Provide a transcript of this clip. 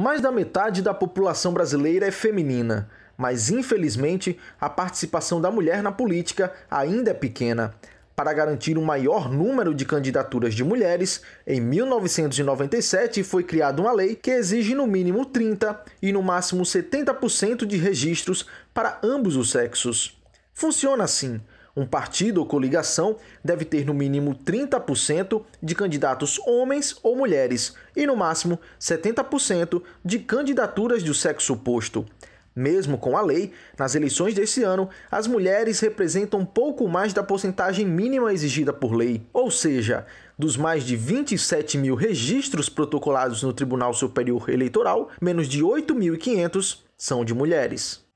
Mais da metade da população brasileira é feminina, mas infelizmente a participação da mulher na política ainda é pequena. Para garantir um maior número de candidaturas de mulheres, em 1997 foi criada uma lei que exige no mínimo 30 e no máximo 70% de registros para ambos os sexos. Funciona assim: um partido ou coligação deve ter no mínimo 30% de candidatos homens ou mulheres e no máximo 70% de candidaturas do sexo oposto. Mesmo com a lei, nas eleições deste ano, as mulheres representam pouco mais da porcentagem mínima exigida por lei. Ou seja, dos mais de 27 mil registros protocolados no Tribunal Superior Eleitoral, menos de 8.500 são de mulheres.